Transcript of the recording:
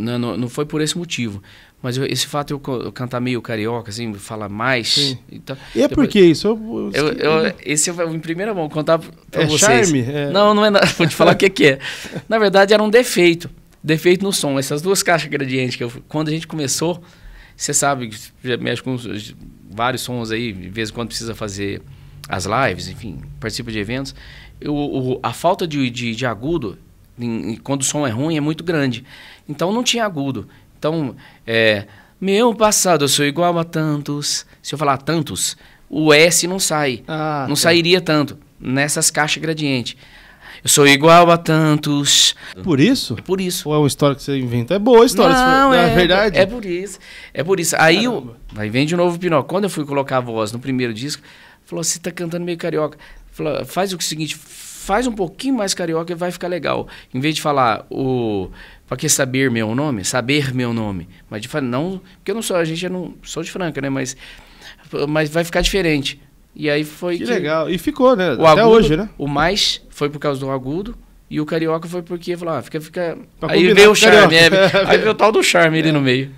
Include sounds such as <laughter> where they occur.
Não, não, foi por esse motivo. Mas eu, esse fato eu, eu, cantar meio carioca, assim, falar mais. Então, e é depois, porque isso? Eu, eu, eu, esse eu, em primeira mão, contar pra é vocês. Charme? É... Não, não é nada. Vou te falar o que, que é. <laughs> Na verdade, era um defeito. Defeito no som. Essas duas caixas gradientes que eu. Quando a gente começou, você sabe, já mexe com vários sons aí, de vez em quando precisa fazer as lives, enfim, participa de eventos. Eu, a falta de, de, de agudo e quando o som é ruim, é muito grande. Então não tinha agudo. Então, é, meu passado, eu sou igual a tantos. Se eu falar tantos, o S não sai. Ah, tá. não tá. sairia tanto nessas caixas gradiente. Eu sou igual a tantos. Por isso? É por isso. Ou é uma história que você inventa? É boa a história, é, não, é, é verdade. É por isso. É por isso. Aí, eu, aí vem de novo o Pinó. Quando eu fui colocar a voz no primeiro disco, falou: você tá cantando meio carioca. Falou, faz o seguinte, faz um pouquinho mais carioca e vai ficar legal. Em vez de falar o para que saber meu nome, saber meu nome, mas de não, porque eu não sou, a gente eu não sou de Franca, né, mas mas vai ficar diferente. E aí foi que, que legal. E ficou, né? O Até agudo, hoje, né? O mais foi por causa do agudo e o carioca foi porque falou, ah, fica fica pra aí veio o charme, é, <laughs> aí veio o tal do charme é. ali no meio.